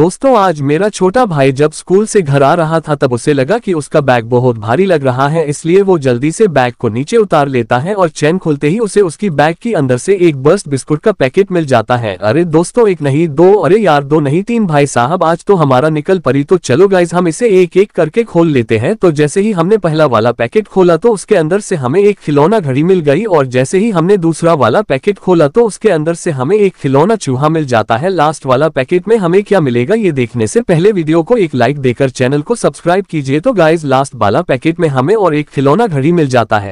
दोस्तों आज मेरा छोटा भाई जब स्कूल से घर आ रहा था तब उसे लगा कि उसका बैग बहुत भारी लग रहा है इसलिए वो जल्दी से बैग को नीचे उतार लेता है और चैन खोलते ही उसे उसकी बैग के अंदर से एक बस्ट बिस्कुट का पैकेट मिल जाता है अरे दोस्तों एक नहीं दो अरे यार दो नहीं तीन भाई साहब आज तो हमारा निकल पड़ी तो चलो गाइज हम इसे एक एक करके खोल लेते हैं तो जैसे ही हमने पहला वाला पैकेट खोला तो उसके अंदर से हमें एक खिलौना घड़ी मिल गई और जैसे ही हमने दूसरा वाला पैकेट खोला तो उसके अंदर से हमें एक खिलौना चूहा मिल जाता है लास्ट वाला पैकेट में हमें क्या मिलेगा जाएगा ये देखने से पहले वीडियो को एक लाइक देकर चैनल को सब्सक्राइब कीजिए तो गाइज लास्ट बाला पैकेट में हमें और एक खिलौना घड़ी मिल जाता है